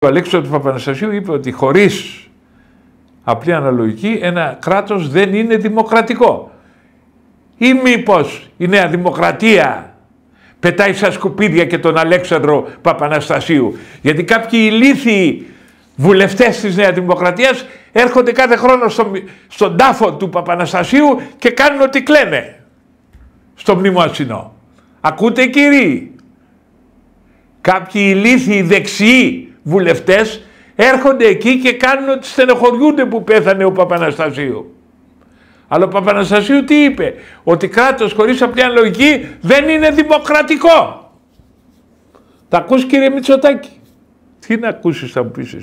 Ο Αλέξανδρος του Παπαναστασίου είπε ότι χωρίς απλή αναλογική ένα κράτος δεν είναι δημοκρατικό. Ή μήπως η Νέα Δημοκρατία πετάει στα σκουπίδια και τον Αλέξανδρο Παπαναστασίου. Γιατί κάποιοι ηλίθιοι βουλευτές της Νέας Δημοκρατίας έρχονται κάθε χρόνο στο, στον τάφο του Παπαναστασίου και κάνουν ό,τι κλαίνε στο μνημόσυνο. Ακούτε κύριοι, κάποιοι ηλίθιοι δεξιοί βουλευτές έρχονται εκεί και κάνουν ότι στενοχωριούνται που πέθανε ο Παπαναστασίου. Αλλά ο Παπαναστασίου τι είπε, ότι κράτος χωρίς απλή λογική δεν είναι δημοκρατικό. Τα ακούς κύριε Μητσοτάκη. Τι να ακούσεις θα μου πεις εσύ.